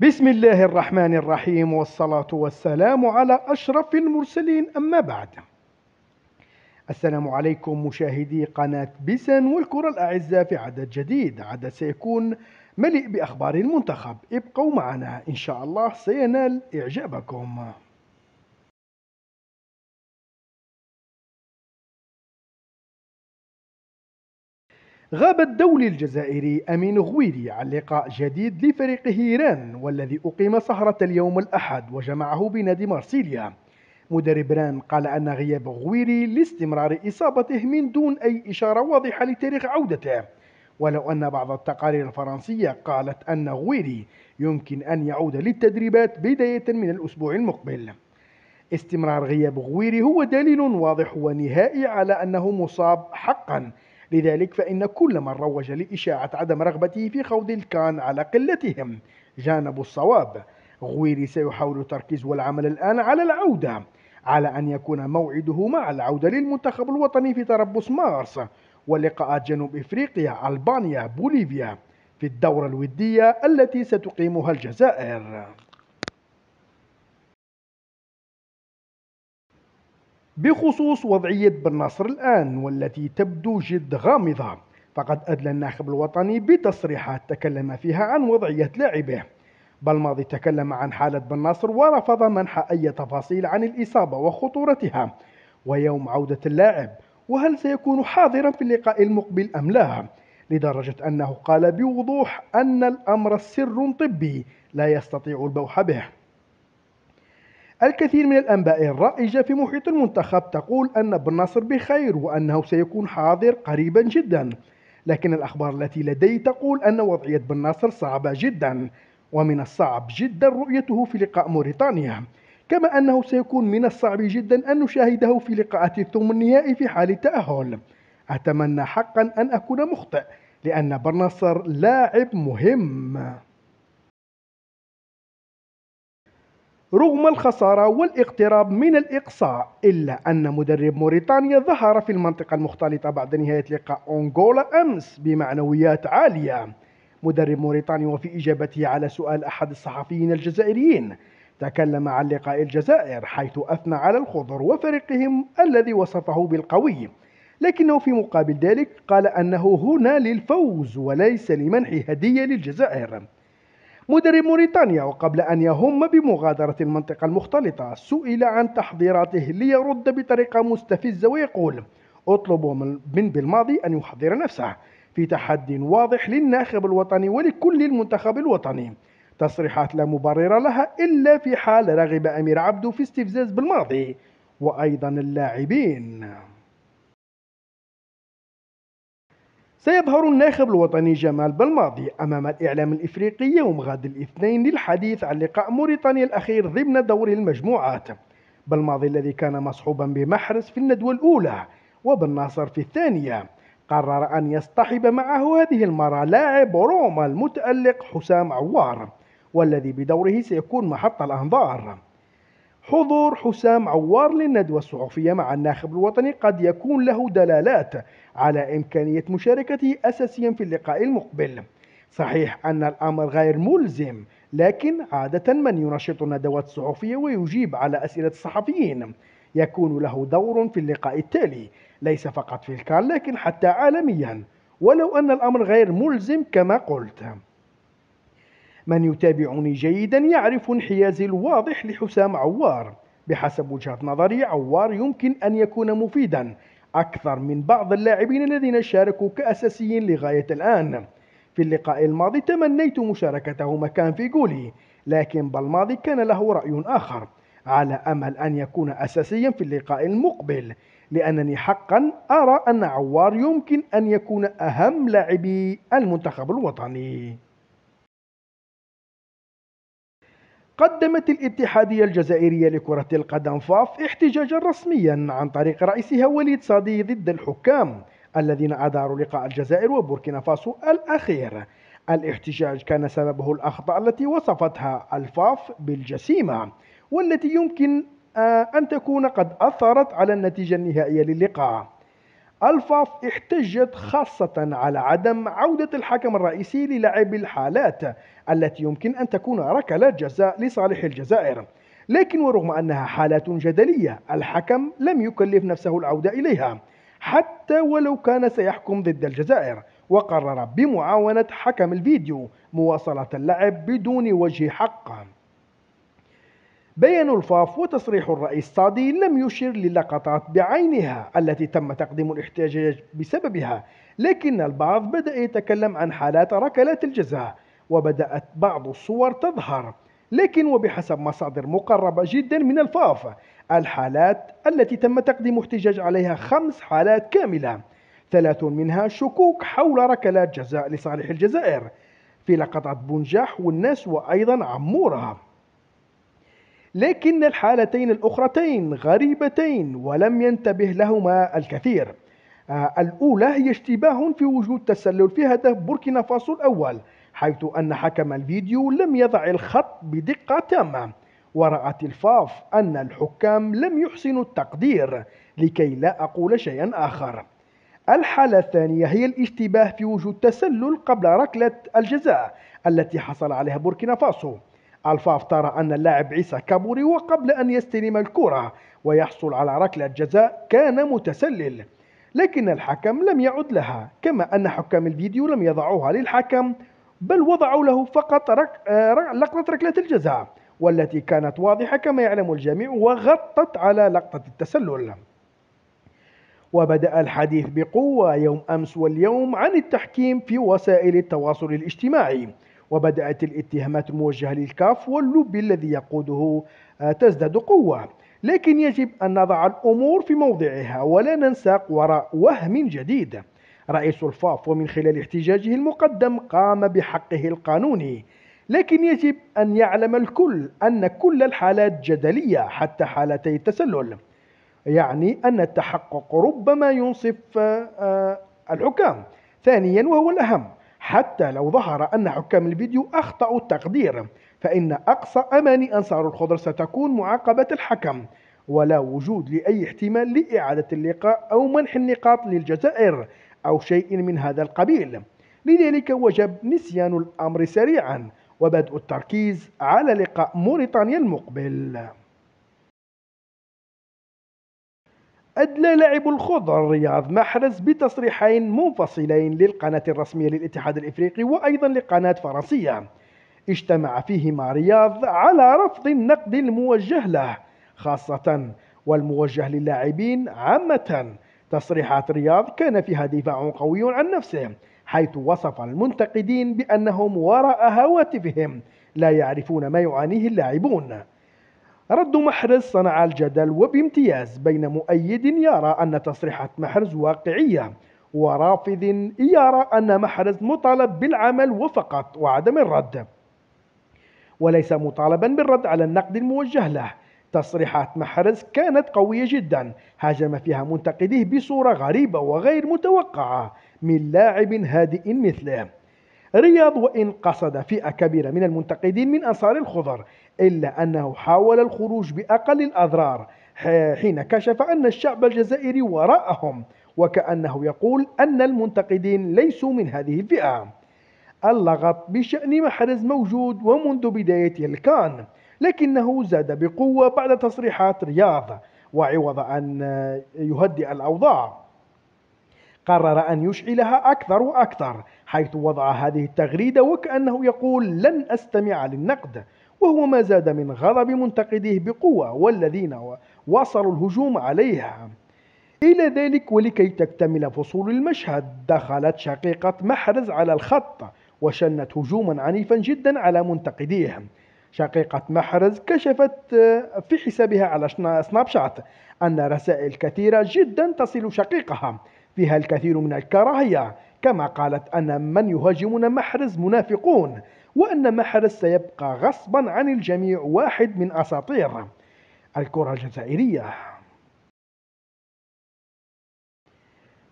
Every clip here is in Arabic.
بسم الله الرحمن الرحيم والصلاة والسلام على أشرف المرسلين أما بعد السلام عليكم مشاهدي قناة بسن والكرة الأعزاء في عدد جديد عدد سيكون مليء بأخبار المنتخب ابقوا معنا إن شاء الله سينال إعجابكم غاب الدولي الجزائري أمين غويري عن لقاء جديد لفريق هيران والذي أقيم سهرة اليوم الأحد وجمعه بنادي مارسيليا مدرب ران قال أن غياب غويري لاستمرار إصابته من دون أي إشارة واضحة لتاريخ عودته ولو أن بعض التقارير الفرنسية قالت أن غويري يمكن أن يعود للتدريبات بداية من الأسبوع المقبل استمرار غياب غويري هو دليل واضح ونهائي على أنه مصاب حقاً لذلك فإن كل من روج لإشاعة عدم رغبته في خوض الكان على قلتهم جانبوا الصواب غويري سيحاول تركيز والعمل الآن على العودة على أن يكون موعده مع العودة للمنتخب الوطني في تربص مارس ولقاءات جنوب إفريقيا ألبانيا بوليفيا في الدورة الودية التي ستقيمها الجزائر بخصوص وضعية بن ناصر الآن والتي تبدو جد غامضة فقد أدلى الناخب الوطني بتصريحات تكلم فيها عن وضعية لاعبه بلماضي تكلم عن حالة بن ناصر ورفض منح أي تفاصيل عن الإصابة وخطورتها ويوم عودة اللاعب وهل سيكون حاضرا في اللقاء المقبل أم لا لدرجة أنه قال بوضوح أن الأمر سر طبي لا يستطيع البوح به الكثير من الأنباء الرائجة في محيط المنتخب تقول أن بن نصر بخير وأنه سيكون حاضر قريبا جدا لكن الأخبار التي لدي تقول أن وضعية بن نصر صعبة جدا ومن الصعب جدا رؤيته في لقاء موريتانيا كما أنه سيكون من الصعب جدا أن نشاهده في لقاءات النهائي في حال التأهل أتمنى حقا أن أكون مخطئ لأن بن نصر لاعب مهم رغم الخسارة والاقتراب من الإقصاء إلا أن مدرب موريتانيا ظهر في المنطقة المختلطة بعد نهاية لقاء أونغولا أمس بمعنويات عالية مدرب موريتانيا وفي إجابته على سؤال أحد الصحفيين الجزائريين تكلم عن لقاء الجزائر حيث أثنى على الخضر وفريقهم الذي وصفه بالقوي لكنه في مقابل ذلك قال أنه هنا للفوز وليس لمنح هدية للجزائر مدرب موريتانيا وقبل أن يهم بمغادرة المنطقة المختلطة سئل عن تحضيراته ليرد بطريقة مستفزة ويقول اطلب من بالماضي أن يحضر نفسه في تحدي واضح للناخب الوطني ولكل المنتخب الوطني تصريحات لا مبرر لها إلا في حال رغب أمير عبدو في استفزاز بالماضي وأيضا اللاعبين سيظهر الناخب الوطني جمال بالماضي أمام الإعلام الإفريقي يوم غد الاثنين للحديث عن لقاء موريتانيا الأخير ضمن دور المجموعات بالماضي الذي كان مصحوبا بمحرز في الندوة الأولى وبالناصر في الثانية قرر أن يصطحب معه هذه المرة لاعب روما المتألق حسام عوار والذي بدوره سيكون محط الأنظار حضور حسام عوار للندوة الصحفية مع الناخب الوطني قد يكون له دلالات على إمكانية مشاركته أساسيا في اللقاء المقبل صحيح أن الأمر غير ملزم لكن عادة من ينشط الندوات الصحفية ويجيب على أسئلة الصحفيين يكون له دور في اللقاء التالي ليس فقط في الكان لكن حتى عالميا ولو أن الأمر غير ملزم كما قلت من يتابعني جيدا يعرف انحيازي الواضح لحسام عوار بحسب وجهة نظري عوار يمكن أن يكون مفيدا أكثر من بعض اللاعبين الذين شاركوا كأساسيين لغاية الآن في اللقاء الماضي تمنيت مشاركته مكان في جولي لكن بالماضي كان له رأي آخر على أمل أن يكون أساسيا في اللقاء المقبل لأنني حقا أرى أن عوار يمكن أن يكون أهم لاعبي المنتخب الوطني قدمت الاتحادية الجزائرية لكرة القدم فاف احتجاجا رسميا عن طريق رئيسها وليد صادي ضد الحكام الذين أداروا لقاء الجزائر وبوركينا فاسو الأخير الاحتجاج كان سببه الأخطاء التي وصفتها الفاف بالجسيمة والتي يمكن آه، أن تكون قد أثرت على النتيجة النهائية للقاء الفاف احتجت خاصة على عدم عودة الحكم الرئيسي للعب الحالات التي يمكن أن تكون ركلة جزاء لصالح الجزائر لكن ورغم أنها حالات جدلية الحكم لم يكلف نفسه العودة إليها حتى ولو كان سيحكم ضد الجزائر وقرر بمعاونة حكم الفيديو مواصلة اللعب بدون وجه حق بيان الفاف وتصريح الرئيس صادي لم يشر للقطات بعينها التي تم تقديم الاحتجاج بسببها لكن البعض بدأ يتكلم عن حالات ركلات الجزاء وبدأت بعض الصور تظهر لكن وبحسب مصادر مقربة جدا من الفاف الحالات التي تم تقديم احتجاج عليها خمس حالات كاملة ثلاث منها شكوك حول ركلات جزاء لصالح الجزائر في لقطات بنجاح والناس وأيضا عمورة لكن الحالتين الأخرتين غريبتين ولم ينتبه لهما الكثير آه، الأولى هي اشتباه في وجود تسلل في هدف بوركينا فاسو الأول حيث أن حكم الفيديو لم يضع الخط بدقة تامة ورأت الفاف أن الحكام لم يحسنوا التقدير لكي لا أقول شيئا آخر الحالة الثانية هي الاشتباه في وجود تسلل قبل ركلة الجزاء التي حصل عليها بوركينا فاسو الفا افترى ان اللاعب عيسى كابوري وقبل ان يستلم الكره ويحصل على ركله جزاء كان متسلل لكن الحكم لم يعد لها كما ان حكام الفيديو لم يضعوها للحكم بل وضعوا له فقط رك... آه، لقطه ركله الجزاء والتي كانت واضحه كما يعلم الجميع وغطت على لقطه التسلل وبدأ الحديث بقوة يوم أمس واليوم عن التحكيم في وسائل التواصل الاجتماعي وبدأت الاتهامات الموجهة للكاف واللوبي الذي يقوده آه، تزداد قوة لكن يجب أن نضع الأمور في موضعها ولا ننساق وراء وهم جديد رئيس الفاف ومن خلال احتجاجه المقدم قام بحقه القانوني لكن يجب أن يعلم الكل أن كل الحالات جدلية حتى حالتي التسلل يعني أن التحقق ربما ينصف آه، آه، الحكام ثانيا وهو الأهم حتى لو ظهر أن حكام الفيديو أخطأوا التقدير فإن أقصى أمان أنصار الخضر ستكون معاقبة الحكم ولا وجود لأي احتمال لإعادة اللقاء أو منح النقاط للجزائر أو شيء من هذا القبيل لذلك وجب نسيان الأمر سريعا وبدء التركيز على لقاء موريتانيا المقبل أدلى لاعب الخضر رياض محرز بتصريحين منفصلين للقناة الرسمية للاتحاد الإفريقي وأيضا لقناة فرنسية اجتمع فيهما رياض على رفض النقد الموجه له خاصة والموجه للاعبين عامة تصريحات رياض كان فيها دفاع قوي عن نفسه حيث وصف المنتقدين بأنهم وراء هواتفهم لا يعرفون ما يعانيه اللاعبون رد محرز صنع الجدل وبامتياز بين مؤيد يرى أن تصريحات محرز واقعية ورافض يرى أن محرز مطالب بالعمل وفقط وعدم الرد وليس مطالبا بالرد على النقد الموجه له تصريحات محرز كانت قوية جدا هاجم فيها منتقديه بصورة غريبة وغير متوقعة من لاعب هادئ مثله رياض وإن قصد فئة كبيرة من المنتقدين من أنصار الخضر إلا أنه حاول الخروج بأقل الأضرار حين كشف أن الشعب الجزائري وراءهم وكأنه يقول أن المنتقدين ليسوا من هذه الفئة اللغط بشأن محرز موجود ومنذ بداية الكان لكنه زاد بقوة بعد تصريحات رياض وعوض أن يهدئ الأوضاع قرر أن يشعلها أكثر وأكثر حيث وضع هذه التغريدة وكأنه يقول لن أستمع للنقد وهو ما زاد من غضب منتقديه بقوة والذين واصلوا الهجوم عليها إلى ذلك ولكي تكتمل فصول المشهد دخلت شقيقة محرز على الخط وشنت هجوما عنيفا جدا على منتقديه شقيقة محرز كشفت آه، في حسابها على سناب شات أن رسائل كثيرة جدا تصل شقيقها فيها الكثير من الكراهية كما قالت أن من يهاجمون محرز منافقون وأن محرز سيبقى غصبا عن الجميع واحد من أساطير الكرة الجزائرية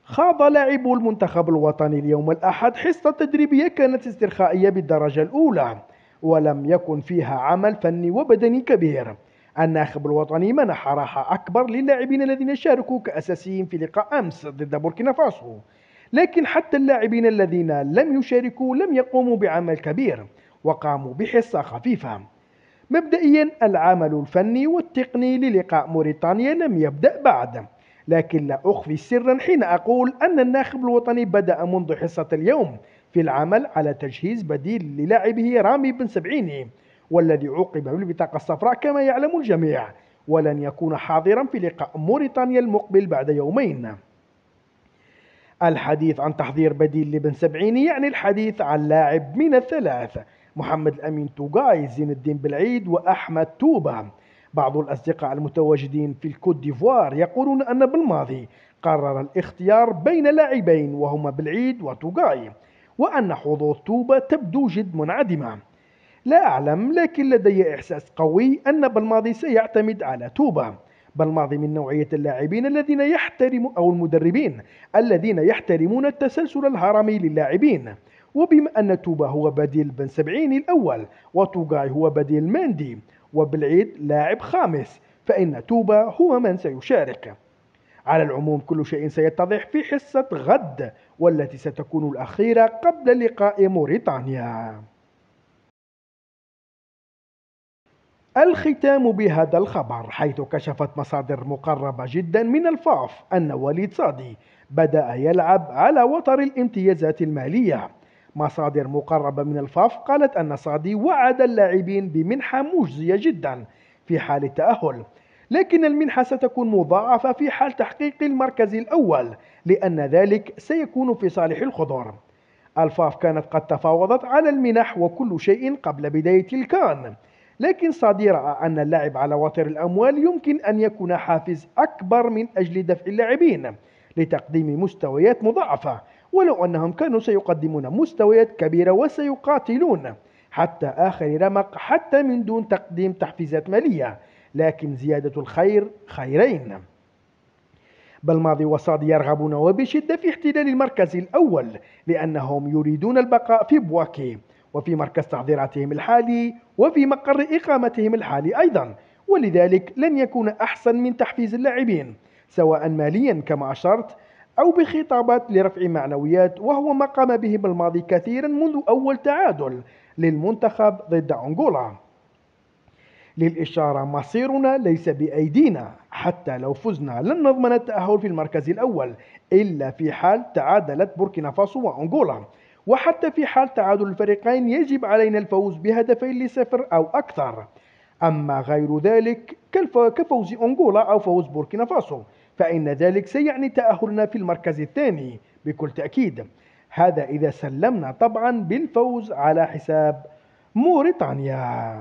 خاض لاعبو المنتخب الوطني اليوم الأحد حصة تدريبية كانت استرخائية بالدرجة الأولى ولم يكن فيها عمل فني وبدني كبير الناخب الوطني منح راحة أكبر للاعبين الذين شاركوا كأساسيين في لقاء أمس ضد بوركينا فاسو لكن حتى اللاعبين الذين لم يشاركوا لم يقوموا بعمل كبير وقاموا بحصة خفيفة مبدئيا العمل الفني والتقني للقاء موريتانيا لم يبدأ بعد لكن لا أخفي سرا حين أقول أن الناخب الوطني بدأ منذ حصة اليوم في العمل على تجهيز بديل للاعبه رامي بن سبعيني والذي عوقب بالبطاقة الصفراء كما يعلم الجميع ولن يكون حاضرا في لقاء موريتانيا المقبل بعد يومين الحديث عن تحضير بديل لبن سبعين يعني الحديث عن لاعب من الثلاث محمد الأمين توغاي زين الدين بالعيد وأحمد توبة بعض الأصدقاء المتواجدين في الكوت ديفوار يقولون أن بالماضي قرر الاختيار بين لاعبين وهما بالعيد وتوغاي وأن حظوظ توبة تبدو جد منعدمة لا أعلم لكن لدي إحساس قوي أن بالماضي سيعتمد على توبا بالماضي من نوعية اللاعبين الذين يحترم أو المدربين الذين يحترمون التسلسل الهرمي للاعبين وبما أن توبا هو بديل بن سبعين الأول وتوغاي هو بديل ماندي وبالعيد لاعب خامس فإن توبا هو من سيشارك على العموم كل شيء سيتضح في حصة غد والتي ستكون الأخيرة قبل لقاء موريتانيا الختام بهذا الخبر حيث كشفت مصادر مقربة جدا من الفاف أن وليد صادي بدأ يلعب على وتر الامتيازات المالية مصادر مقربة من الفاف قالت أن صادي وعد اللاعبين بمنحة مجزية جدا في حال التأهل لكن المنحة ستكون مضاعفة في حال تحقيق المركز الأول لأن ذلك سيكون في صالح الخضر الفاف كانت قد تفاوضت على المنح وكل شيء قبل بداية الكان لكن صادير أن اللعب على وتر الأموال يمكن أن يكون حافز أكبر من أجل دفع اللاعبين لتقديم مستويات مضاعفة ولو أنهم كانوا سيقدمون مستويات كبيرة وسيقاتلون حتى آخر رمق حتى من دون تقديم تحفيزات مالية لكن زيادة الخير خيرين بالماضي وصاد يرغبون وبشدة في احتلال المركز الأول لأنهم يريدون البقاء في بواكي وفي مركز تحضيراتهم الحالي وفي مقر إقامتهم الحالي أيضا ولذلك لن يكون أحسن من تحفيز اللاعبين سواء ماليا كما أشرت أو بخطابات لرفع معنويات وهو ما قام به بالماضي كثيرا منذ أول تعادل للمنتخب ضد أنغولا للإشارة مصيرنا ليس بأيدينا حتى لو فزنا لن نضمن التأهل في المركز الأول إلا في حال تعادلت بوركينا فاسو وأنغولا وحتى في حال تعادل الفريقين يجب علينا الفوز بهدفين لصفر أو أكثر أما غير ذلك كفوز أنغولا أو فوز بوركينا فاسو فإن ذلك سيعني تأهلنا في المركز الثاني بكل تأكيد هذا إذا سلمنا طبعا بالفوز على حساب موريتانيا